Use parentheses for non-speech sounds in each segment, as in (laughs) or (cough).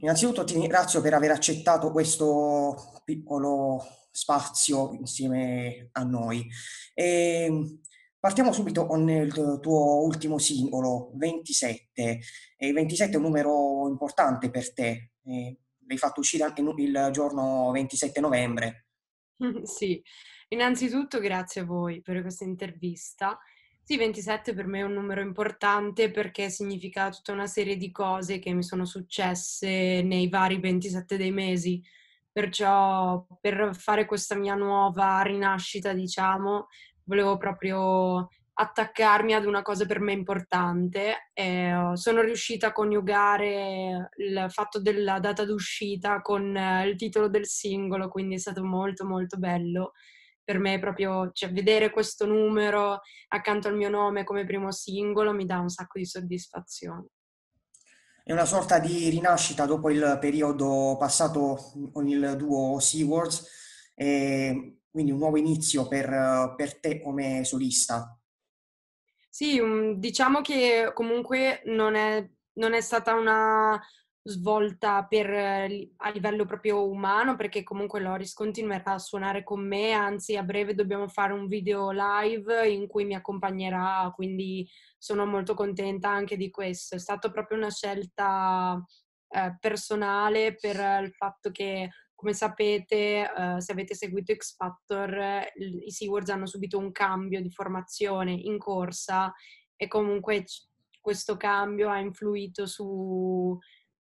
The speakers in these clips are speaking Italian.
Innanzitutto ti ringrazio per aver accettato questo piccolo spazio insieme a noi. E ehm, partiamo subito con il tuo ultimo singolo, 27. E 27 è un numero importante per te. E ehm, l'hai fatto uscire anche il giorno 27 novembre. (laughs) Sì, innanzitutto grazie a voi per questa intervista sì, 27 per me è un numero importante perché significa tutta una serie di cose che mi sono successe nei vari 27 dei mesi. Perciò per fare questa mia nuova rinascita, diciamo, volevo proprio attaccarmi ad una cosa per me importante. Eh, sono riuscita a coniugare il fatto della data d'uscita con eh, il titolo del singolo, quindi è stato molto molto bello per me proprio cioè, vedere questo numero accanto al mio nome come primo singolo mi dà un sacco di soddisfazione. È una sorta di rinascita dopo il periodo passato con il duo Seawards, ehm, quindi un nuovo inizio per, per te come solista. Sì, diciamo che comunque non è, non è stata una, svolta per, eh, a livello proprio umano, perché comunque Loris continuerà a suonare con me, anzi a breve dobbiamo fare un video live in cui mi accompagnerà, quindi sono molto contenta anche di questo. È stata proprio una scelta eh, personale per il fatto che, come sapete, eh, se avete seguito X Factor, i SeaWords hanno subito un cambio di formazione in corsa e comunque questo cambio ha influito su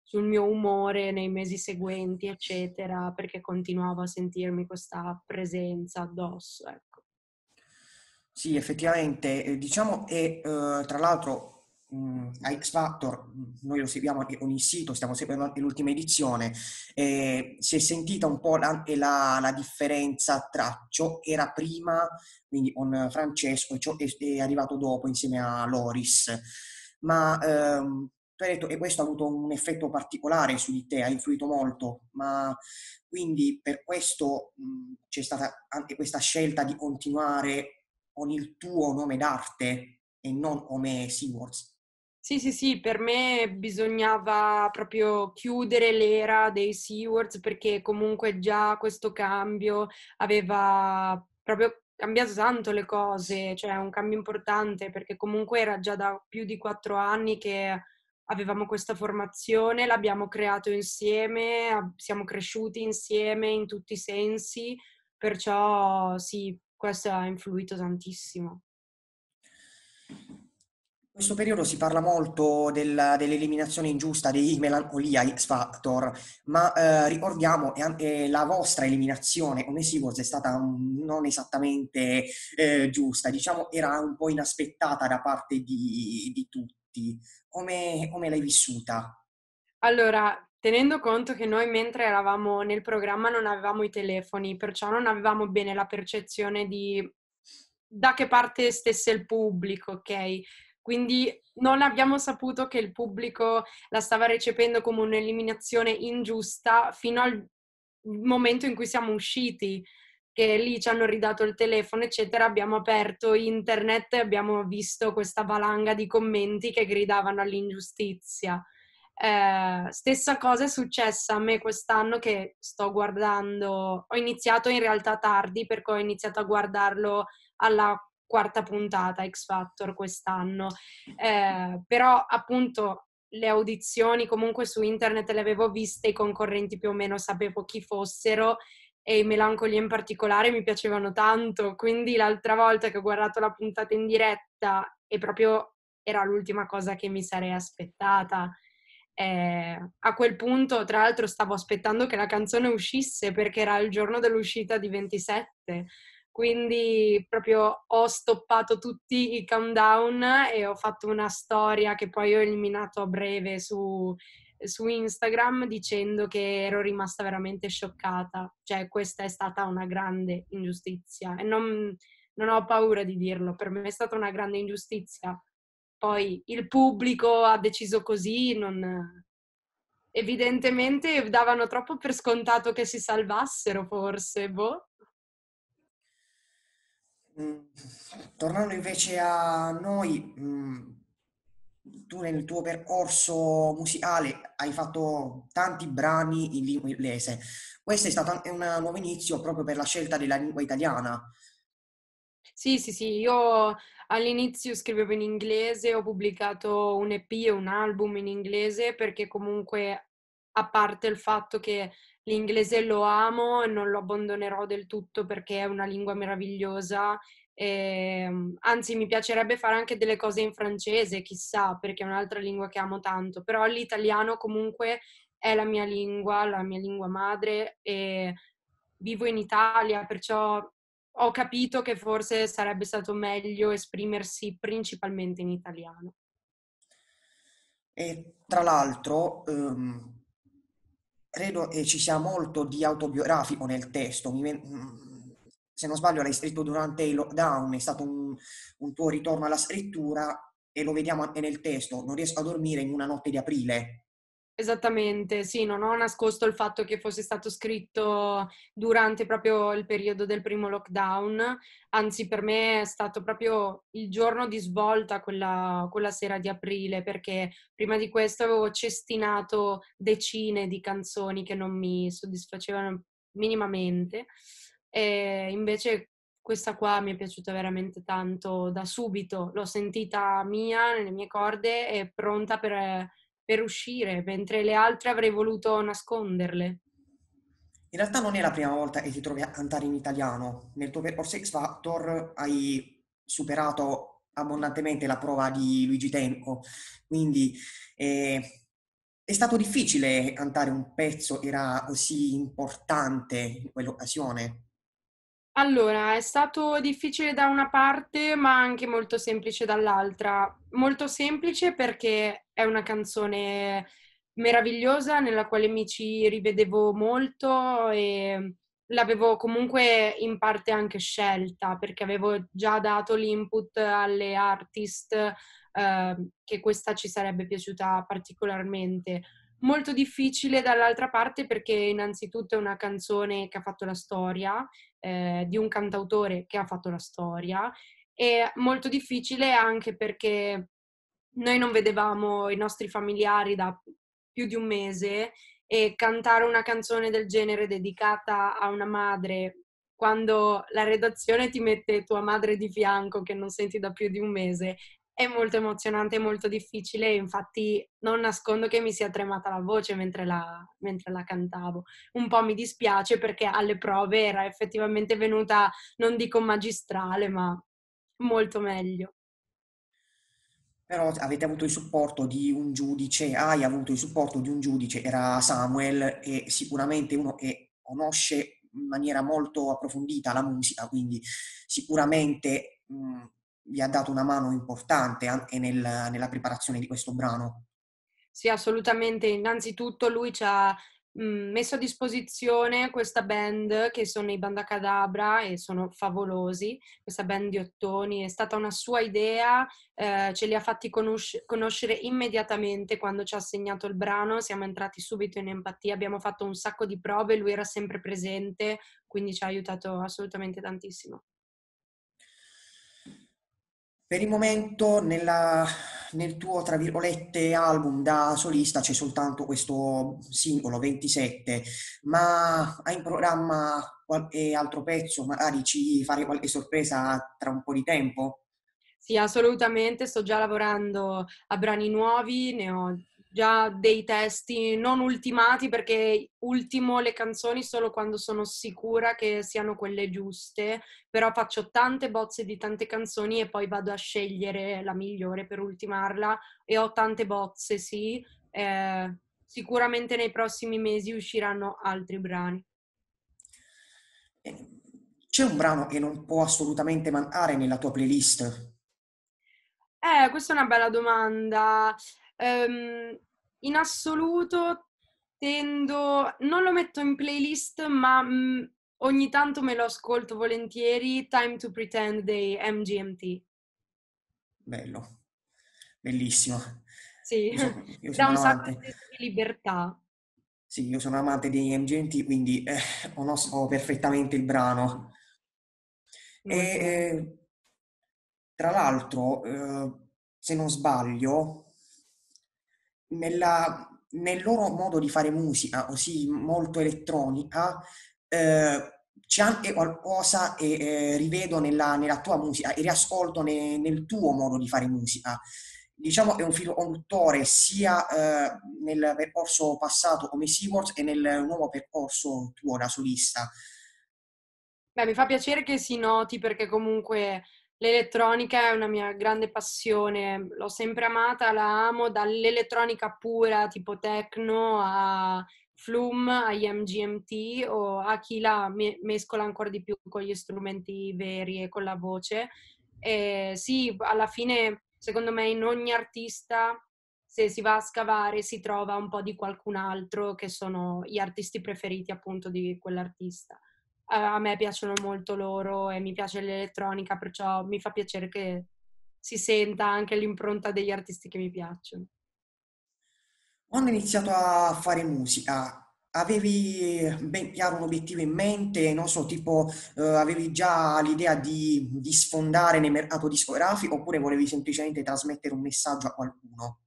sul mio umore nei mesi seguenti, eccetera, perché continuavo a sentirmi questa presenza addosso. Ecco. Sì, effettivamente, eh, diciamo, e eh, tra l'altro mm, a X Factor, mm, noi lo seguiamo ogni sito, stiamo seguendo l'ultima edizione, e si è sentita un po' la, la, la differenza tra ciò era prima, quindi con Francesco, e ciò è, è, arrivato dopo insieme a Loris. Ma ehm, tu hai detto che questo ha avuto un effetto particolare su di te, ha influito molto, ma quindi per questo mh, c'è stata anche questa scelta di continuare con il tuo nome d'arte e non come Seawards. Sì, sì, sì, per me bisognava proprio chiudere l'era dei Seawards perché comunque già questo cambio aveva proprio cambiato tanto le cose, cioè un cambio importante perché comunque era già da più di quattro anni che avevamo questa formazione, l'abbiamo creato insieme, siamo cresciuti insieme in tutti i sensi, perciò sì, questo ha influito tantissimo. In questo periodo si parla molto del, dell'eliminazione ingiusta dei Melancolia X Factor, ma eh, ricordiamo che anche la vostra eliminazione come Seawars è stata non esattamente eh, giusta, diciamo era un po' inaspettata da parte di, di tutti tutti, come, come l'hai vissuta? Allora, tenendo conto che noi mentre eravamo nel programma non avevamo i telefoni, perciò non avevamo bene la percezione di da che parte stesse il pubblico, ok? Quindi non abbiamo saputo che il pubblico la stava recependo come un'eliminazione ingiusta fino al momento in cui siamo usciti che lì ci hanno ridato il telefono, eccetera, abbiamo aperto internet e abbiamo visto questa valanga di commenti che gridavano all'ingiustizia. Eh, stessa cosa è successa a me quest'anno che sto guardando, ho iniziato in realtà tardi perché ho iniziato a guardarlo alla quarta puntata X Factor quest'anno, eh, però appunto le audizioni comunque su internet le avevo viste, i concorrenti più o meno sapevo chi fossero e Melancolia in particolare mi piacevano tanto, quindi l'altra volta che ho guardato la puntata in diretta e proprio era l'ultima cosa che mi sarei aspettata. Eh, a quel punto, tra l'altro, stavo aspettando che la canzone uscisse perché era il giorno dell'uscita di 27, quindi proprio ho stoppato tutti i countdown e ho fatto una storia che poi ho eliminato a breve su su Instagram dicendo che ero rimasta veramente scioccata, cioè questa è stata una grande ingiustizia e non, non ho paura di dirlo, per me è stata una grande ingiustizia. Poi il pubblico ha deciso così, non... evidentemente davano troppo per scontato che si salvassero forse, boh. Mm, tornando invece a noi, mm, tu nel tuo percorso musicale hai fatto tanti brani in lingua inglese. Questo è stato anche un nuovo inizio proprio per la scelta della lingua italiana. Sì, sì, sì, io all'inizio scrivevo in inglese, ho pubblicato un EP e un album in inglese perché comunque, a parte il fatto che l'inglese lo amo e non lo abbandonerò del tutto perché è una lingua meravigliosa e, ehm, anzi, mi piacerebbe fare anche delle cose in francese, chissà, perché è un'altra lingua che amo tanto, però l'italiano comunque è la mia lingua, la mia lingua madre e vivo in Italia, perciò ho capito che forse sarebbe stato meglio esprimersi principalmente in italiano. E tra l'altro, um, credo che ci sia molto di autobiografico nel testo. Mi, se non sbaglio l'hai scritto durante il lockdown, è stato un, un tuo ritorno alla scrittura e lo vediamo anche nel testo, non riesco a dormire in una notte di aprile, Esattamente, sì, non ho nascosto il fatto che fosse stato scritto durante proprio il periodo del primo lockdown, anzi per me è stato proprio il giorno di svolta quella, quella sera di aprile, perché prima di questo avevo cestinato decine di canzoni che non mi soddisfacevano minimamente e invece questa qua mi è piaciuta veramente tanto da subito, l'ho sentita mia nelle mie corde e pronta per, per uscire, mentre le altre avrei voluto nasconderle. In realtà non è la prima volta che ti trovi a cantare in italiano. Nel tuo percorso X Factor hai superato abbondantemente la prova di Luigi Tenco, quindi eh, è stato difficile cantare un pezzo che era così importante in quell'occasione. Allora, è stato difficile da una parte, ma anche molto semplice dall'altra. Molto semplice perché è una canzone meravigliosa nella quale mi ci rivedevo molto e l'avevo comunque in parte anche scelta perché avevo già dato l'input alle artist eh, che questa ci sarebbe piaciuta particolarmente molto difficile dall'altra parte perché innanzitutto è una canzone che ha fatto la storia, eh, di un cantautore che ha fatto la storia, e molto difficile anche perché noi non vedevamo i nostri familiari da più di un mese e cantare una canzone del genere dedicata a una madre quando la redazione ti mette tua madre di fianco che non senti da più di un mese è molto emozionante, molto difficile, infatti non nascondo che mi sia tremata la voce mentre la, mentre la, cantavo. Un po' mi dispiace perché alle prove era effettivamente venuta, non dico magistrale, ma molto meglio. Però avete avuto il supporto di un giudice, hai avuto il supporto di un giudice, era Samuel e sicuramente uno che conosce in maniera molto approfondita la musica, quindi sicuramente mh, vi ha dato una mano importante anche nel, nella preparazione di questo brano. Sì, assolutamente. Innanzitutto lui ci ha messo a disposizione questa band che sono i Bandacadabra e sono favolosi, questa band di ottoni, è stata una sua idea, eh, ce li ha fatti conosc- conoscere immediatamente quando ci ha segnato il brano, siamo entrati subito in empatia, abbiamo fatto un sacco di prove, lui era sempre presente, quindi ci ha aiutato assolutamente tantissimo. Per il momento nella, nel tuo, tra virgolette, album da solista c'è soltanto questo singolo 27, ma hai in programma qualche altro pezzo? Magari ci fare qualche sorpresa tra un po' di tempo? Sì, assolutamente, sto già lavorando a brani nuovi, ne ho già dei testi non ultimati perché ultimo le canzoni solo quando sono sicura che siano quelle giuste, però faccio tante bozze di tante canzoni e poi vado a scegliere la migliore per ultimarla e ho tante bozze, sì. Eh, sicuramente nei prossimi mesi usciranno altri brani. C'è un brano che non può assolutamente mancare nella tua playlist? Eh, questa è una bella domanda. Um, in assoluto tendo, non lo metto in playlist, ma mh, mm, ogni tanto me lo ascolto volentieri, Time to Pretend dei MGMT. Bello, bellissimo. Sì, io (laughs) sono, io dà un amante. sacco di libertà. Sì, io sono amante dei MGMT, quindi eh, conosco perfettamente il brano. E, tra l'altro, eh, se non sbaglio, nella, nel loro modo di fare musica, così molto elettronica, eh, c'è anche qualcosa che eh, rivedo nella, nella, tua musica e riascolto ne, nel tuo modo di fare musica. Diciamo che è un filo conduttore sia eh, nel percorso passato come Seaworth e nel nuovo percorso tuo da solista. Beh, mi fa piacere che si noti perché comunque L'elettronica è una mia grande passione, l'ho sempre amata, la amo, dall'elettronica pura tipo techno a Flume, agli MGMT o a chi la mescola ancora di più con gli strumenti veri e con la voce. E sì, alla fine secondo me in ogni artista se si va a scavare si trova un po' di qualcun altro che sono gli artisti preferiti appunto di quell'artista. Eh, a me piacciono molto loro e mi piace l'elettronica, perciò mi fa piacere che si senta anche l'impronta degli artisti che mi piacciono. Quando hai iniziato a fare musica, avevi ben chiaro un obiettivo in mente? Non so, tipo eh, avevi già l'idea di, di sfondare nel mercato discografico oppure volevi semplicemente trasmettere un messaggio a qualcuno?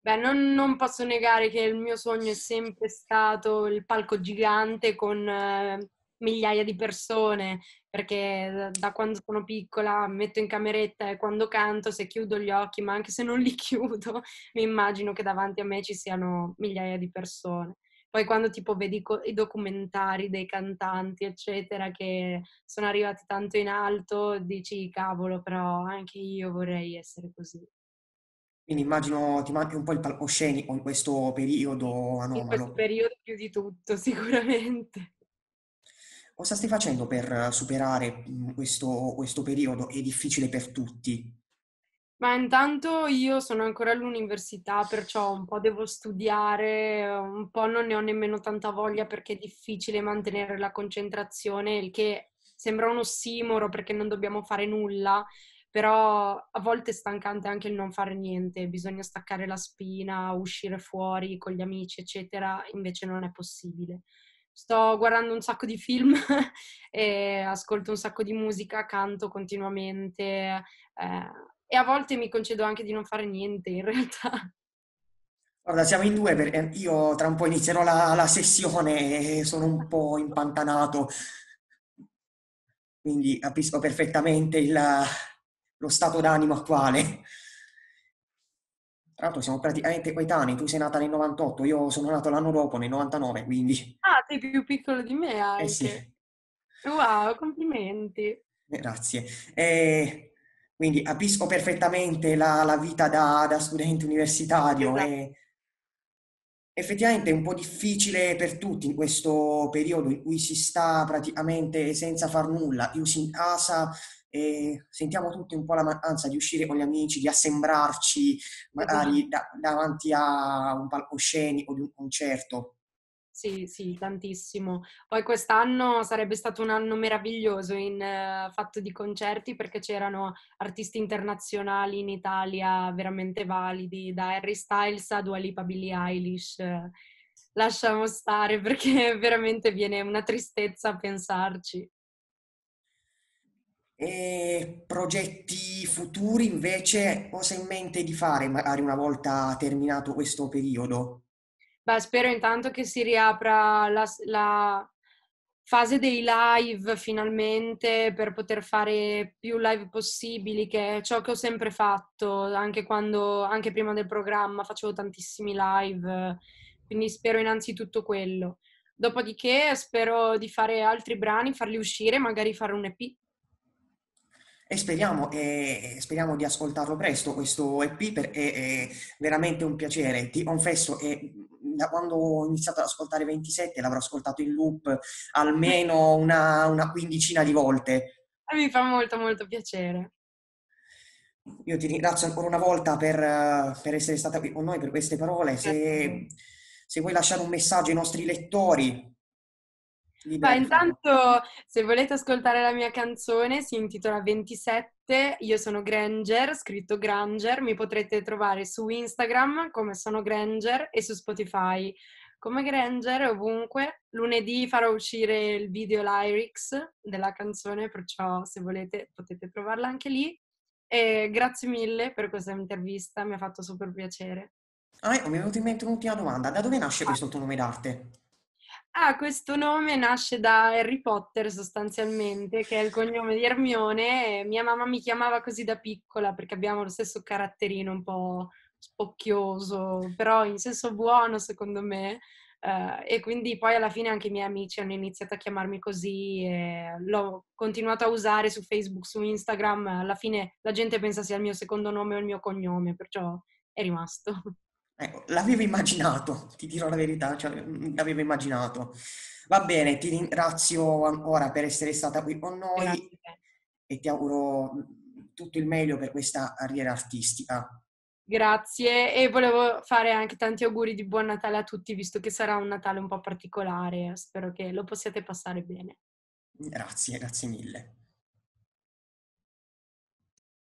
Beh, non, non, posso negare che il mio sogno è sempre stato il palco gigante con eh, migliaia di persone, perché da quando sono piccola metto in cameretta e quando canto, se chiudo gli occhi, ma anche se non li (laughs) chiudo, mi immagino che davanti a me ci siano migliaia di persone. Poi quando tipo vedi co- i documentari dei cantanti, eccetera, che sono arrivati tanto in alto, dici cavolo, però anche io vorrei essere così. Quindi immagino ti manchi un po' il palcoscenico in questo periodo anomalo. In questo periodo più di tutto, (laughs) sicuramente. Cosa stai facendo per superare mhmm, questo, questo periodo? È difficile per tutti. Ma intanto io sono ancora all'università, perciò un po' devo studiare, un po' non ne ho nemmeno tanta voglia perché è difficile mantenere la concentrazione, il che sembra un ossimoro perché non dobbiamo fare nulla, però a volte è stancante anche il non fare niente, bisogna staccare la spina, uscire fuori con gli amici, eccetera, invece non è possibile sto guardando un sacco di film (laughs) e ascolto un sacco di musica, canto continuamente eh, e a volte mi concedo anche di non fare niente in (laughs) realtà. Guarda, siamo in due, perché eh, io tra un po' inizierò la, la sessione e sono un po' impantanato, quindi capisco perfettamente il, lo stato d'animo attuale. Tra l'altro siamo praticamente eh, coetanei, tu sei nata nel 98, io sono nato l'anno dopo, nel 99, quindi... Ah, sei più piccolo di me eh anche. Eh sì. Wow, complimenti. Eh, grazie. Eh, quindi capisco perfettamente la, la vita da, da, studente universitario. Esatto. E effettivamente è un po' difficile per tutti in questo periodo in cui si sta praticamente senza far nulla, chiusi in casa, e sentiamo tutti un po' la mancanza di uscire con gli amici, di assembrarci magari da, davanti a un palcoscenico di un concerto. Sì, sì, tantissimo. Poi quest'anno sarebbe stato un anno meraviglioso in uh, fatto di concerti perché c'erano artisti internazionali in Italia veramente validi, da Harry Styles a Dua Lipa, Billie Eilish. Lasciamo stare perché (laughs) veramente viene una tristezza a pensarci. E progetti futuri invece, cosa hai in mente di fare magari una volta terminato questo periodo? Beh, spero intanto che si riapra la, la fase dei live finalmente per poter fare più live possibili, che è ciò che ho sempre fatto, anche, quando, anche prima del programma facevo tantissimi live, quindi spero innanzitutto quello. Dopodiché spero di fare altri brani, farli uscire, magari fare un EP, e speriamo, eh, speriamo, di ascoltarlo presto questo EP perché è veramente un piacere. Ti confesso che mhmm, da quando ho iniziato ad ascoltare 27 l'avrò ascoltato in loop almeno una, una quindicina di volte. Mi fa molto molto piacere. Io ti ringrazio ancora una volta per, per essere stata qui con noi, per queste parole. Se, se vuoi lasciare un messaggio ai nostri lettori, ma intanto, se volete ascoltare la mia canzone, si intitola 27, io sono Granger, scritto Granger, mi potrete trovare su Instagram come sono Granger e su Spotify come Granger ovunque. Lunedì farò uscire il video lyrics della canzone, perciò se volete potete trovarla anche lì. E grazie mille per questa intervista, mi ha fatto super piacere. Ah, mi è venuta in mente un'ultima domanda. Da dove nasce ah. questo tuo nome d'arte? Ah, questo nome nasce da Harry Potter sostanzialmente, che è il cognome di Ermione. Mia mamma mi chiamava così da piccola perché abbiamo lo stesso caratterino un po' spocchioso, però in senso buono secondo me. Uh, e quindi poi alla fine anche i miei amici hanno iniziato a chiamarmi così e l'ho continuato a usare su Facebook, su Instagram. Alla fine la gente pensa sia il mio secondo nome o il mio cognome, perciò è rimasto. Ecco, l'avevo immaginato, ti dirò la verità, cioè, mm, l'avevo immaginato. Va bene, ti ringrazio ancora per essere stata qui con noi Grazie. e ti auguro mm, tutto il meglio per questa carriera artistica. Grazie e volevo fare anche tanti auguri di buon Natale a tutti, visto che sarà un Natale un po' particolare. Spero che lo possiate passare bene. Grazie, grazie mille.